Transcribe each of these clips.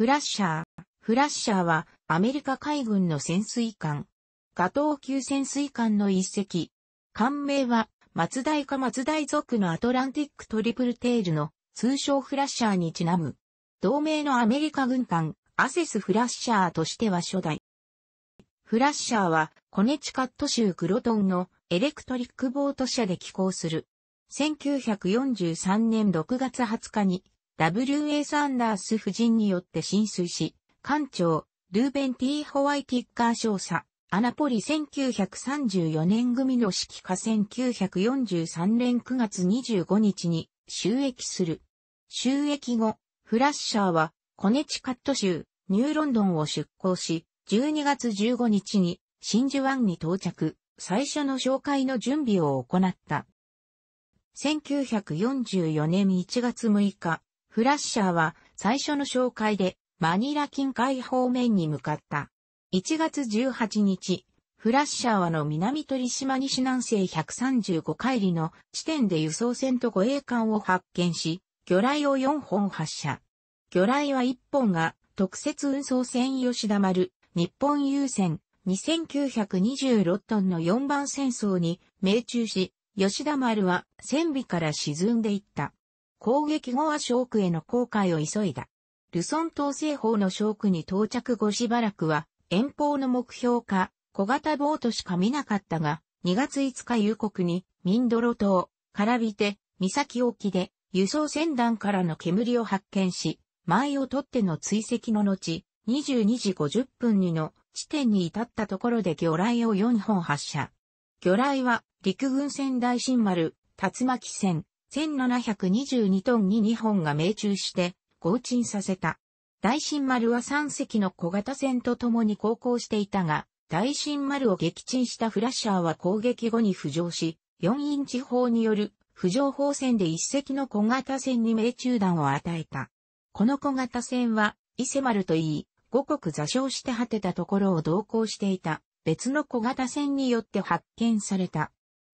フラッシャー。フラッシャーはアメリカ海軍の潜水艦。ガトー級潜水艦の一隻。艦名は松台か松台族のアトランティックトリプルテールの通称フラッシャーにちなむ。同盟のアメリカ軍艦アセスフラッシャーとしては初代。フラッシャーはコネチカット州クロトンのエレクトリックボート社で寄港する。1943年6月20日に W.A. サンダース夫人によって浸水し、艦長、ルーベン・ティー・ホワイティッカー少佐、アナポリ1934年組の指揮下1943年9月25日に収益する。収益後、フラッシャーはコネチカット州、ニューロンドンを出港し、12月15日に真珠湾に到着、最初の紹介の準備を行った。1944年1月6日、フラッシャーは最初の紹介でマニラ近海方面に向かった。1月18日、フラッシャーはの南鳥島西南西135海里の地点で輸送船と護衛艦を発見し、魚雷を4本発射。魚雷は1本が特設運送船吉田丸、日本郵船2926トンの4番戦争に命中し、吉田丸は船尾から沈んでいった。攻撃後は諸区への航海を急いだ。ルソン島西方の諸区に到着後しばらくは、遠方の目標か、小型ボートしか見なかったが、2月5日夕刻に、ミンドロ島、カラビテ、岬沖で、輸送船団からの煙を発見し、前を取っての追跡の後、22時50分にの地点に至ったところで魚雷を4本発射。魚雷は陸軍船大新丸、竜巻船、1722トンに2本が命中して合沈させた。大新丸は3隻の小型船と共に航行していたが、大新丸を撃沈したフラッシャーは攻撃後に浮上し、4インチ砲による浮上砲船で1隻の小型船に命中弾を与えた。この小型船は、伊勢丸といい、五国座礁して果てたところを同行していた別の小型船によって発見された。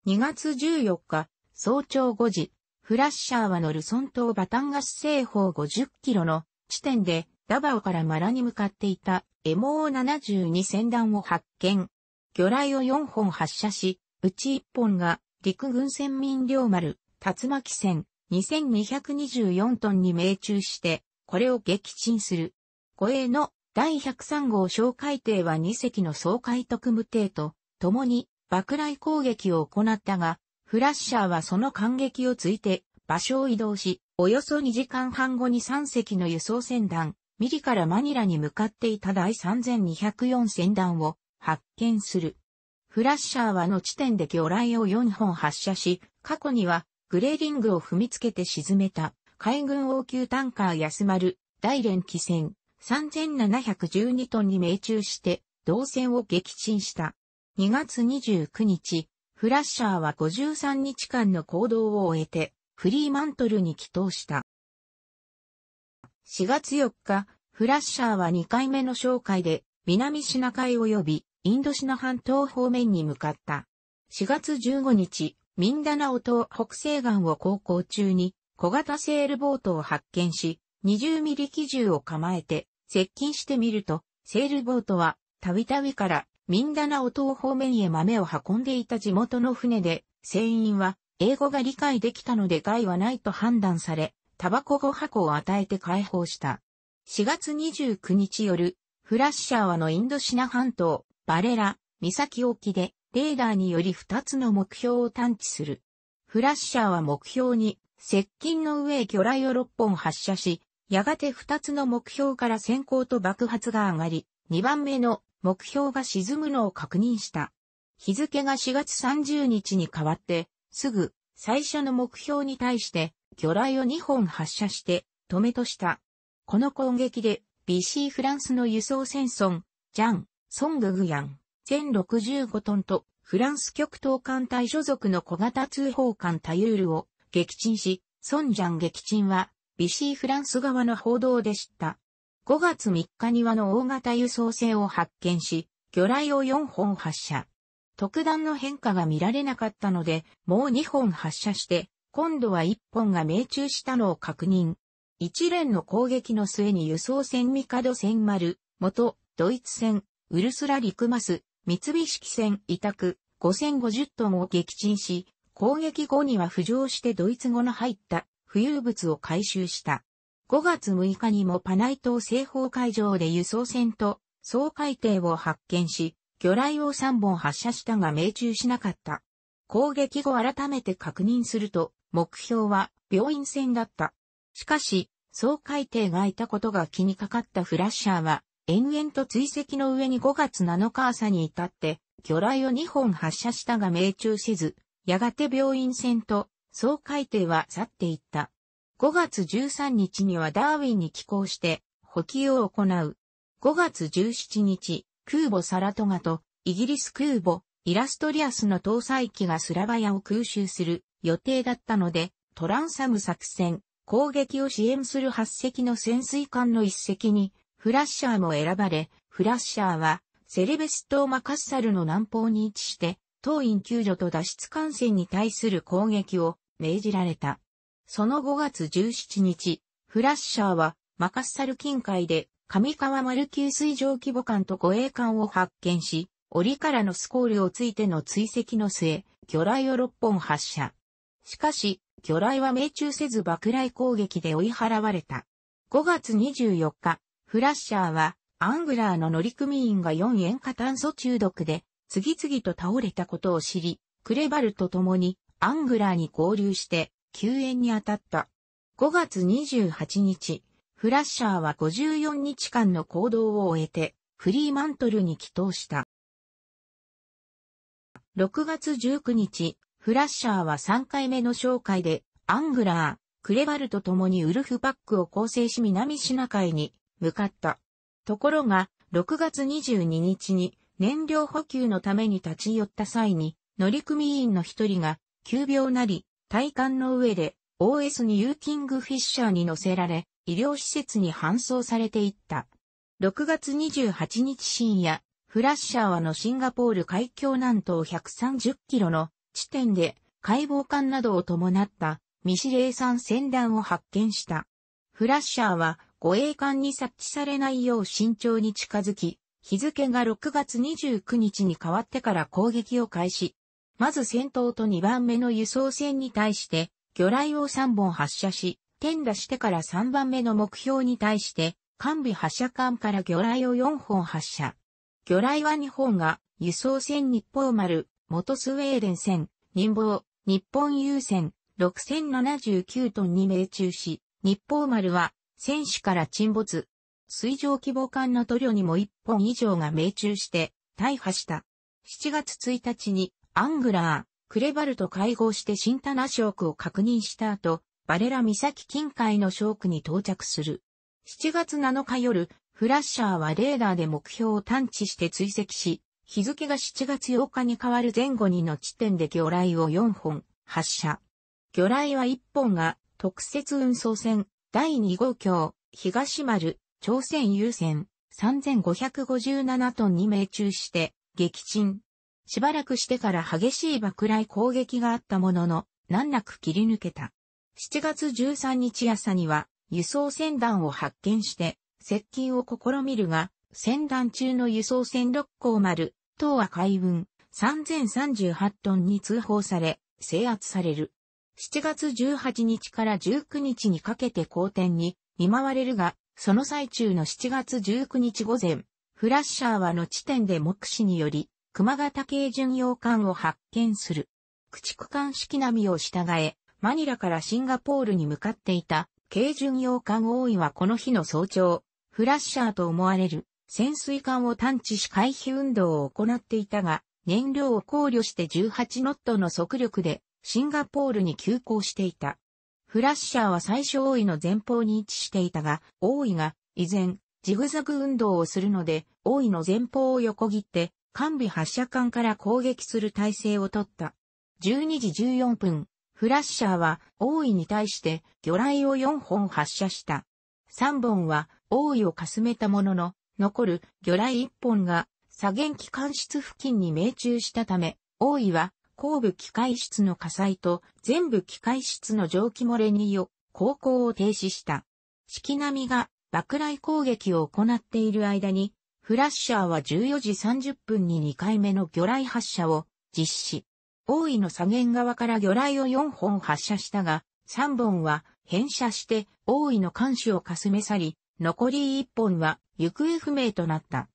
2月14日、早朝5時、フラッシャーはノルソン島バタンガス西方50キロの地点でダバオからマラに向かっていた MO72 船団を発見。魚雷を4本発射し、うち1本が陸軍船民領丸、竜巻船2224トンに命中して、これを撃沈する。護衛の第103号小海艇は2隻の総海特務艇と、共に爆雷攻撃を行ったが、フラッシャーはその感激をついて場所を移動し、およそ2時間半後に3隻の輸送船団、ミリからマニラに向かっていた第3204船団を発見する。フラッシャーはの地点で魚雷を4本発射し、過去にはグレーリングを踏みつけて沈めた海軍応急タンカー安丸大連機船3712トンに命中して、動線を撃沈した。2月29日、フラッシャーは53日間の行動を終えて、フリーマントルに帰投した。4月4日、フラッシャーは2回目の紹介で、南シナ海及び、インドシナ半島方面に向かった。4月15日、ミンダナオ島北西岸を航行中に、小型セールボートを発見し、20ミリ機銃を構えて、接近してみると、セールボートは、たびたびからミンダナオ島方面へ豆を運んでいた地元の船で、船員は英語が理解できたので害はないと判断され、タバコ5箱を与えて解放した。4月29日夜、フラッシャーはのインドシナ半島、バレラ、岬沖で、レーダーにより2つの目標を探知する。フラッシャーは目標に、接近の上へ魚雷を6本発射し、やがて2つの目標から先行と爆発が上がり、2番目の目標が沈むのを確認した。日付が4月30日に変わって、すぐ、最初の目標に対して、魚雷を2本発射して、止めとした。この攻撃で、BC フランスの輸送船村、ジャン、ソンググヤン、全65トンと、フランス極東艦隊所属の小型通報艦タユールを撃沈し、ソンジャン撃沈は、BC フランス側の報道でした。5月3日にはの大型輸送船を発見し、魚雷を4本発射。特段の変化が見られなかったので、もう2本発射して、今度は1本が命中したのを確認。一連の攻撃の末に輸送船ミカド船丸、元、ドイツ船、ウルスラ・リクマス、三菱機船委託、5050トンを撃沈し、攻撃後には浮上してドイツ語の入った浮遊物を回収した。5月6日にもパナイ島西方海上で輸送船と総海艇を発見し、魚雷を3本発射したが命中しなかった。攻撃後改めて確認すると、目標は病院船だった。しかし、総海艇がいたことが気にかかったフラッシャーは、延々と追跡の上に5月7日朝に至って、魚雷を2本発射したが命中せず、やがて病院船と総海艇は去っていった。5月13日にはダーウィンに寄港して、補給を行う。5月17日、空母サラトガと、イギリス空母、イラストリアスの搭載機がスラバヤを空襲する予定だったので、トランサム作戦、攻撃を支援する8隻の潜水艦の1隻に、フラッシャーも選ばれ、フラッシャーは、セレベス島マカッサルの南方に位置して、当院救助と脱出艦船に対する攻撃を命じられた。その5月17日、フラッシャーはマカッサル近海で上川丸級水上規模艦と護衛艦を発見し、檻からのスコールをついての追跡の末、魚雷を6本発射。しかし、魚雷は命中せず爆雷攻撃で追い払われた。5月24日、フラッシャーは、アングラーの乗組員が4塩化炭素中毒で、次々と倒れたことを知り、クレバルと共に、アングラーに合流して、救援に当たった。5月28日、フラッシャーは54日間の行動を終えて、フリーマントルに帰投した。6月19日、フラッシャーは3回目の紹介で、アングラー、クレバルと共にウルフパックを構成し南シナ海に向かった。ところが、6月22日に燃料補給のために立ち寄った際に、乗組員の一人が急病なり、体幹の上で OS にユーキングフィッシャーに乗せられ、医療施設に搬送されていった。6月28日深夜、フラッシャーはのシンガポール海峡南東130キロの地点で解剖艦などを伴った未司令産船団を発見した。フラッシャーは護衛艦に察知されないよう慎重に近づき、日付が6月29日に変わってから攻撃を開始。まず先頭と2番目の輸送船に対して、魚雷を3本発射し、転打してから3番目の目標に対して、完備発射艦から魚雷を4本発射。魚雷は日本が、輸送船日報丸、元スウェーデン船、任望、日本優船、6079トンに命中し、日報丸は、船士から沈没。水上規模艦の塗料にも1本以上が命中して、大破した。7月1日にアングラー、クレバルと会合して新棚ショークを確認した後、バレラ岬近海のショークに到着する。7月7日夜、フラッシャーはレーダーで目標を探知して追跡し、日付が7月8日に変わる前後にの地点で魚雷を4本発射。魚雷は1本が特設運送船第2号橋東丸朝鮮優先3557トンに命中して撃沈。しばらくしてから激しい爆雷攻撃があったものの、難なく切り抜けた。7月13日朝には、輸送船団を発見して、接近を試みるが、船団中の輸送船六甲丸、等は海運、3038トンに通報され、制圧される。7月18日から19日にかけて好転に見舞われるが、その最中の7月19日午前、フラッシャーはの地点で目視により、熊型軽巡洋艦を発見する。駆逐艦式並みを従え、マニラからシンガポールに向かっていた、軽巡洋艦王位はこの日の早朝、フラッシャーと思われる潜水艦を探知し回避運動を行っていたが、燃料を考慮して18ノットの速力でシンガポールに急行していた。フラッシャーは最初王位の前方に位置していたが、王位が依然ジグザグ運動をするので、王位の前方を横切って艦尾発射管から攻撃する体制をとった。12時14分、フラッシャーは王位に対して魚雷を4本発射した。3本は王位をかすめたものの、残る魚雷1本が左舷機関室付近に命中したため、王位は後部機械室の火災と全部機械室の蒸気漏れによ、航行を停止した。式波が爆雷攻撃を行っている間に、フラッシャーは14時30分に2回目の魚雷発射を実施。大井の左舷側から魚雷を4本発射したが、3本は変射して大井の監視をかすめ去り、残り1本は行方不明となった。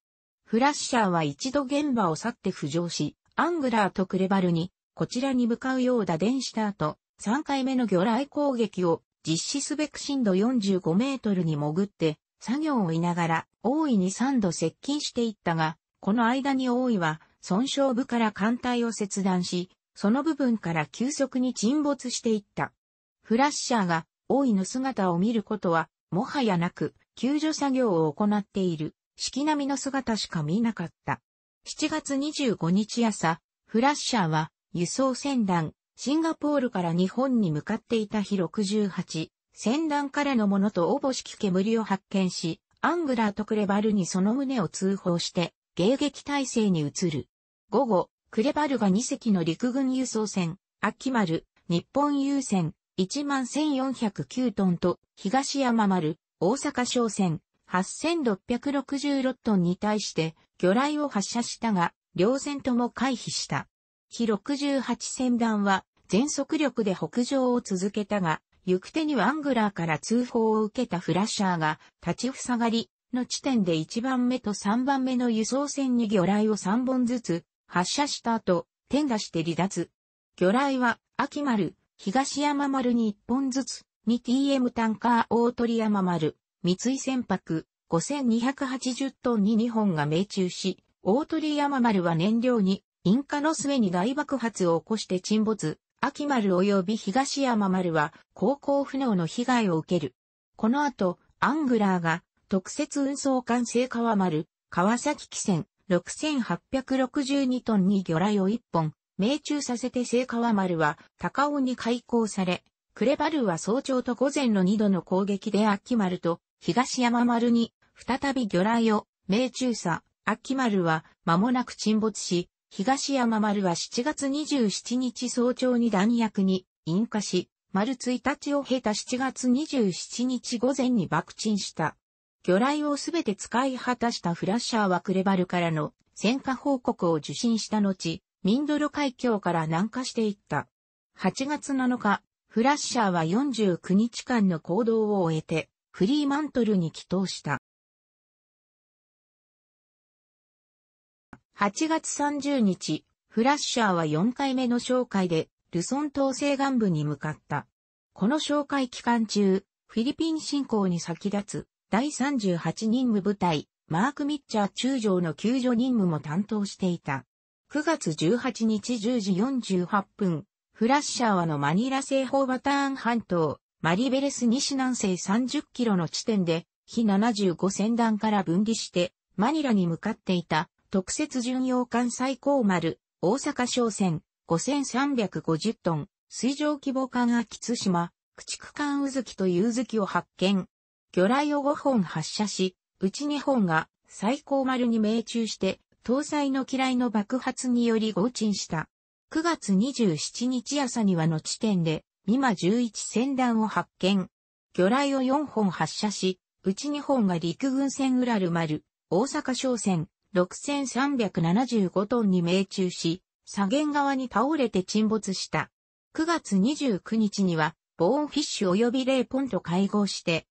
フラッシャーは一度現場を去って浮上し、アングラーとクレバルに、こちらに向かうよう打電した後、3回目の魚雷攻撃を実施すべく深度45メートルに潜って作業をいながら大井に3度接近していったが、この間に大井は損傷部から艦隊を切断し、その部分から急速に沈没していった。フラッシャーが大井の姿を見ることは、もはやなく、救助作業を行っている、式並みの姿しか見なかった。7月25日朝、フラッシャーは、輸送船団、シンガポールから日本に向かっていた日68戦乱からのものとおぼしき煙を発見し、アングラーとクレバルにその旨を通報して、迎撃態勢に移る。午後、クレバルが2隻の陸軍輸送船、秋丸、日本優船、11,409トンと、東山丸、大阪商船、8,666トンに対して、魚雷を発射したが、両船とも回避した。日68船団は、全速力で北上を続けたが、行く手にはアングラーから通報を受けたフラッシャーが立ち塞がりの地点で1番目と3番目の輸送船に魚雷を3本ずつ発射した後、転打して離脱。魚雷は秋丸、東山丸に1本ずつ、に TM タンカー大鳥山丸、三井船舶5280トンに2本が命中し、大鳥山丸は燃料に引火の末に大爆発を起こして沈没、秋丸及び東山丸は航行不能の被害を受ける。この後、アングラーが特設運送艦聖川丸、川崎汽船、6862トンに魚雷を1本、命中させて聖川丸は高尾に開港され、クレバルは早朝と午前の2度の攻撃で秋丸と東山丸に再び魚雷を命中さ、秋丸は間もなく沈没し、東山丸は7月27日早朝に弾薬に引火し、丸1日を経た7月27日午前に爆沈した。魚雷をすべて使い果たしたフラッシャーはクレバルからの戦果報告を受信した後、ミンドロ海峡から南下していった。8月7日、フラッシャーは49日間の行動を終えて、フリーマントルに帰投した。8月30日、フラッシャーは4回目の紹介で、ルソン島西岸部に向かった。この紹介期間中、フィリピン侵攻に先立つ、第38任務部隊、マーク・ミッチャー中将の救助任務も担当していた。9月18日10時48分、フラッシャーはのマニラ西方バターン半島、マリベレス西南西30キロの地点で、非75戦団から分離して、マニラに向かっていた特設巡洋艦最高丸、大阪商船、5350トン、水上規模艦秋津島、駆逐艦渦木というを発見。魚雷を5本発射し、うち2本が最高丸に命中して、搭載の機雷の爆発により合沈した。9月27日朝にはの地点で、ミマ11船団を発見。魚雷を4本発射し、うち2本が陸軍船ウラル丸、大阪商船、6375トンに命中し、左舷側に倒れて沈没した。9月29日には、ボーンフィッシュ及びレイポンと会合して、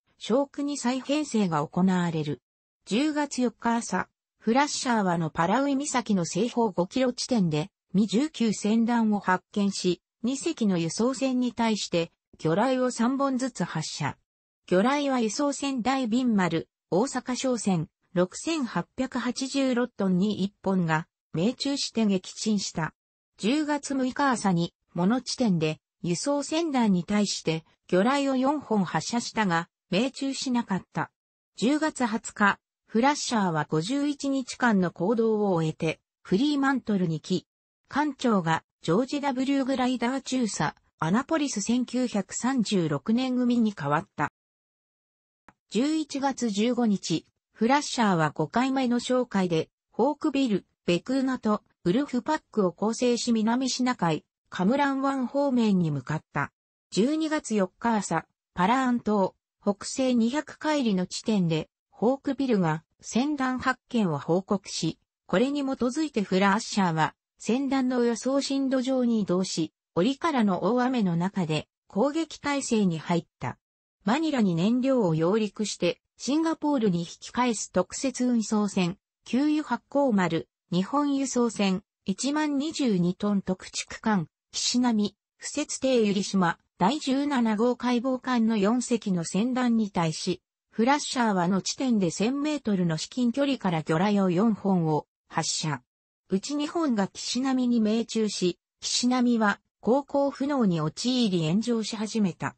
クに再編成が行われる。10月4日朝、フラッシャーはのパラウイ岬の西方5キロ地点で、ミ19船団を発見し、2隻の輸送船に対して、魚雷を3本ずつ発射。魚雷は輸送船大瓶丸、大阪商船、6886トンに1本が命中して撃沈した。10月6日朝に、物地点で輸送船団に対して魚雷を4本発射したが、命中しなかった。10月20日、フラッシャーは51日間の行動を終えて、フリーマントルに来、艦長がジョージ W グライダー中佐、アナポリス1936年組に変わった。11月15日、フラッシャーは5回目の紹介で、ホークビル、ベクーナとウルフパックを構成し南シナ海、カムラン湾方面に向かった。12月4日朝、パラアン島、北西200海里の地点で、ホークビルが船団発見を報告し、これに基づいてフラッシャーは、船団の予想深度上に移動し、折からの大雨の中で攻撃態勢に入った。マニラに燃料を揚陸して、シンガポールに引き返す特設運送船、給油発行丸、日本輸送船、1万22トン特地区間、岸並、不設定百合島、第17号解剖艦の4隻の船団に対し、フラッシャーはの地点で1000メートルの至近距離から魚雷を4本を発射。うち2本が岸並に命中し、岸並は航行不能に陥り炎上し始めた。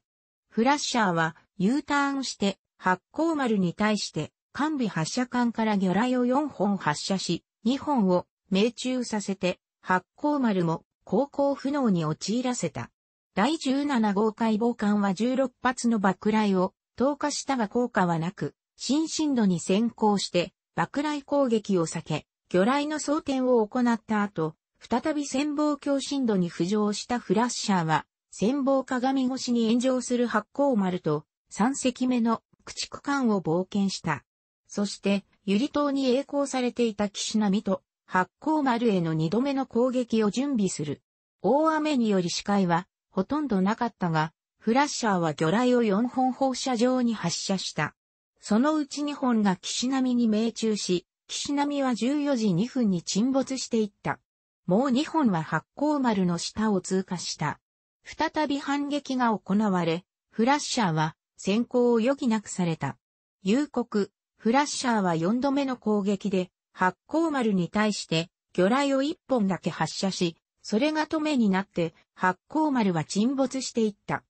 フラッシャーは U ターンして発光丸に対して完備発射管から魚雷を4本発射し、2本を命中させて発光丸も航行不能に陥らせた。第17号解剖艦は16発の爆雷を投下したが効果はなく、新進度に先行して爆雷攻撃を避け、魚雷の装填を行った後、再び潜望鏡深度に浮上したフラッシャーは、戦望鏡越しに炎上する八甲丸と、三隻目の駆逐艦を冒険した。そして、ゆり島に栄光されていた岸波と、八甲丸への二度目の攻撃を準備する。大雨により視界は、ほとんどなかったが、フラッシャーは魚雷を四本放射状に発射した。そのうち二本が岸波に命中し、岸波は14時2分に沈没していった。もう二本は八甲丸の下を通過した。再び反撃が行われ、フラッシャーは先行を余儀なくされた。夕刻、フラッシャーは4度目の攻撃で、発光丸に対して魚雷を1本だけ発射し、それが止めになって発光丸は沈没していった。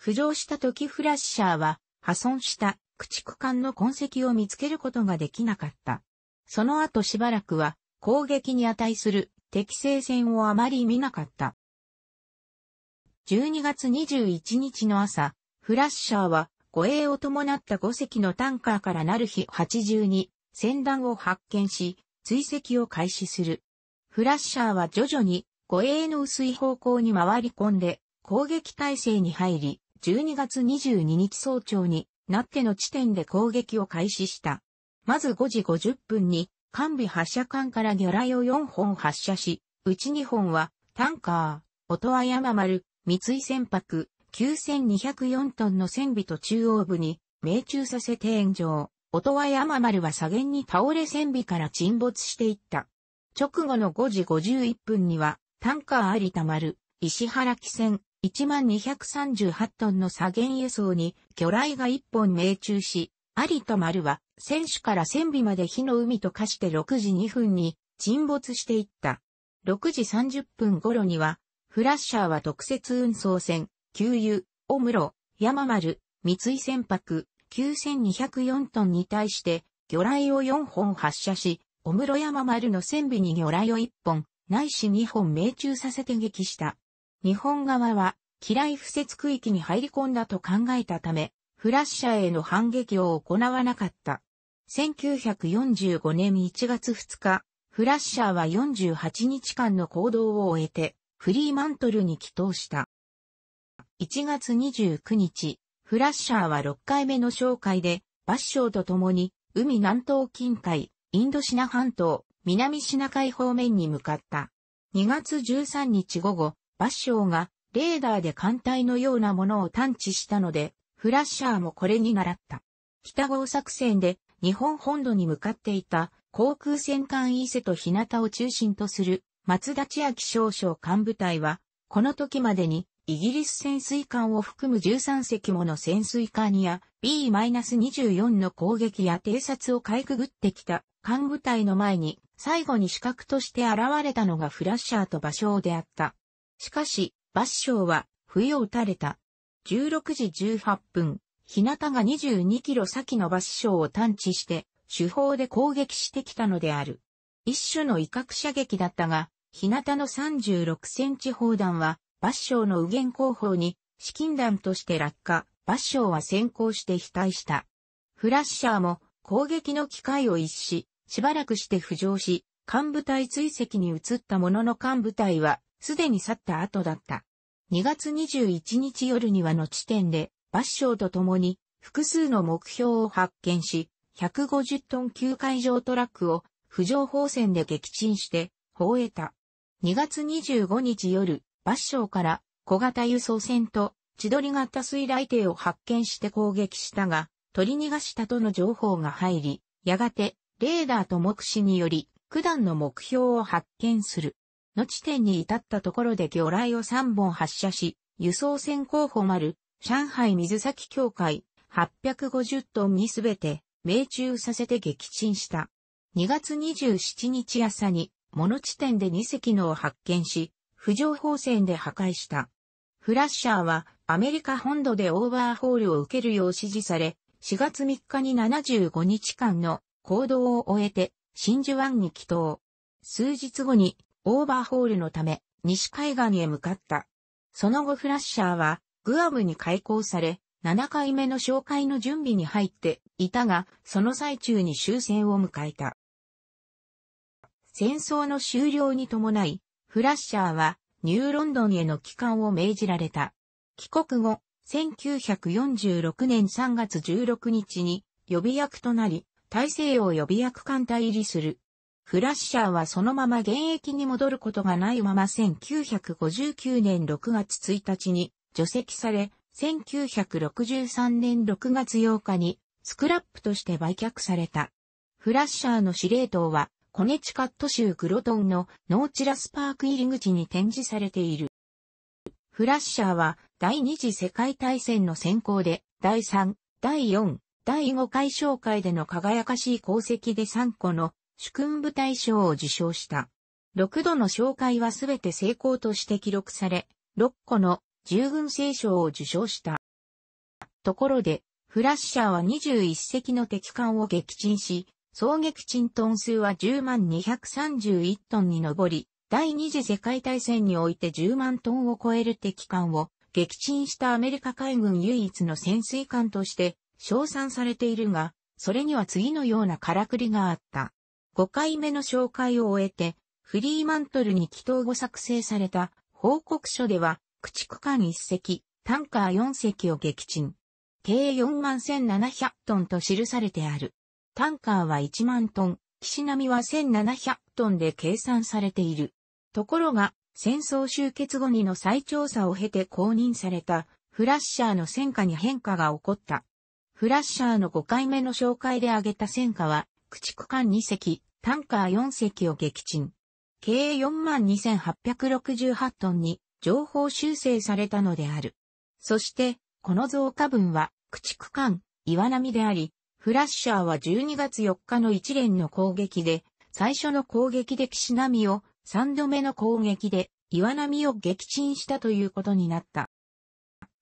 浮上した時フラッシャーは破損した駆逐艦の痕跡を見つけることができなかった。その後しばらくは攻撃に値する適正線をあまり見なかった。12月21日の朝、フラッシャーは護衛を伴った5隻のタンカーからなる日82船団を発見し、追跡を開始する。フラッシャーは徐々に護衛の薄い方向に回り込んで攻撃態勢に入り、12月22日早朝になっての地点で攻撃を開始した。まず5時50分に完備発射艦から魚雷を4本発射し、うち2本はタンカー、音羽山丸、三井船舶9204トンの船尾と中央部に命中させて炎上。音羽山丸は左舷に倒れ船尾から沈没していった。直後の5時51分には、タンカー有田丸、石原汽船、1238トンの左舷輸送に魚雷が1本命中し、有田丸は船首から船尾まで火の海と化して6時2分に沈没していった。6時30分頃にはフラッシャーは特設運送船、給油、オムロ、山丸、三井船舶、9204トンに対して、魚雷を4本発射し、オムロ山丸の船尾に魚雷を1本、ないし2本命中させて撃した。日本側は、機雷不設区域に入り込んだと考えたため、フラッシャーへの反撃を行わなかった。1945年1月2日、フラッシャーは48日間の行動を終えて、フリーマントルに帰投した。1月29日、フラッシャーは6回目の紹介で、バッショーと共に、海南東近海、インドシナ半島、南シナ海方面に向かった。2月13日午後、バッショーが、レーダーで艦隊のようなものを探知したので、フラッシャーもこれに習った。北郷作戦で、日本本土に向かっていた、航空戦艦イーセと日向を中心とする松田千秋少将艦部隊は、この時までに、イギリス潜水艦を含む13隻もの潜水艦や B-24 の攻撃や偵察をかいくぐってきた艦部隊の前に最後に資格として現れたのがフラッシャーと馬所であった。しかし、馬将は冬を打たれた。16時18分、日向が22キロ先の馬将を探知して手法で攻撃してきたのである。一種の威嚇射撃だったが、日向の36センチ砲弾は、抜将の右舷後方に、資金弾として落下、抜将は先行して被退した。フラッシャーも攻撃の機会を逸し、しばらくして浮上し、幹部隊追跡に移ったものの幹部隊は、すでに去った後だった。2月21日夜にはの地点で、抜将と共に、複数の目標を発見し、150トン級海上トラックを浮上砲戦で撃沈して、放えた。2月25日夜、抜章から小型輸送船と千鳥型水雷艇を発見して攻撃したが、取り逃がしたとの情報が入り、やがてレーダーと目視により、九段の目標を発見する。の地点に至ったところで魚雷を3本発射し、輸送船候補丸、上海水先協会850トンにすべて命中させて撃沈した。2月27日朝に、モノ地点で2隻のを発見し、浮上砲戦で破壊した。フラッシャーはアメリカ本土でオーバーホールを受けるよう指示され、4月3日に75日間の行動を終えて真珠湾に帰島。数日後にオーバーホールのため西海岸へ向かった。その後フラッシャーはグアムに開港され、7回目の紹介の準備に入っていたが、その最中に終戦を迎えた。戦争の終了に伴い、フラッシャーはニューロンドンへの帰還を命じられた。帰国後、1946年3月16日に予備役となり、大西洋予備役艦隊入りする。フラッシャーはそのまま現役に戻ることがないまま1959年6月1日に除籍され、1963年6月8日にスクラップとして売却された。フラッシャーの司令塔はコネチカット州グロトンのノーチラスパーク入り口に展示されている。フラッシャーは第二次世界大戦の先行で第3、第4、第5回紹介での輝かしい功績で3個の主君部大賞を受賞した。6度の紹介はすべて成功として記録され、6個の従軍聖賞を受賞した。ところで、フラッシャーは21隻の敵艦を撃沈し、総撃沈トン数は10万231トンに上り、第二次世界大戦において10万トンを超える敵艦を撃沈したアメリカ海軍唯一の潜水艦として称賛されているが、それには次のようなからくりがあった。5回目の紹介を終えて、フリーマントルに祈祷後作成された報告書では、駆逐艦1隻、タンカー4隻を撃沈。計4万1700トンと記されてある。タンカーは1万トン、岸波は1700トンで計算されている。ところが、戦争終結後にの再調査を経て公認された、フラッシャーの戦火に変化が起こった。フラッシャーの5回目の紹介で挙げた戦火は、駆逐艦2隻、タンカー4隻を撃沈。計42,868トンに情報修正されたのである。そして、この増加分は、駆逐艦、岩波であり、フラッシャーは12月4日の一連の攻撃で、最初の攻撃で岸波を、3度目の攻撃で岩波を撃沈したということになった。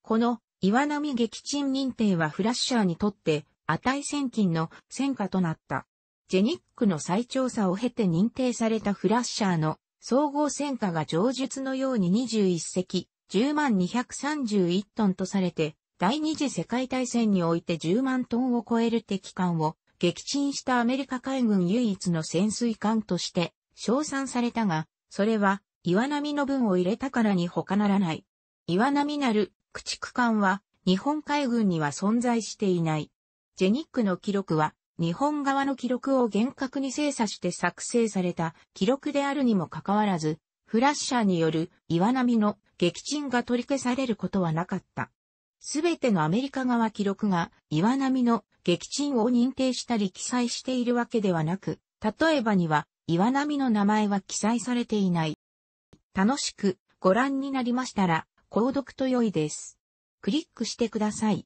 この岩波撃沈認定はフラッシャーにとって値千金の戦果となった。ジェニックの再調査を経て認定されたフラッシャーの総合戦果が上述のように21隻10万231トンとされて第二次世界大戦において10万トンを超える敵艦を撃沈したアメリカ海軍唯一の潜水艦として称賛されたが、それは岩波の分を入れたからに他ならない。岩波なる駆逐艦は日本海軍には存在していない。ジェニックの記録は日本側の記録を厳格に精査して作成された記録であるにもかかわらず、フラッシャーによる岩波の撃沈が取り消されることはなかった。すべてのアメリカ側記録が岩波の撃沈を認定したり記載しているわけではなく、例えばには岩波の名前は記載されていない。楽しくご覧になりましたら、購読と良いです。クリックしてください。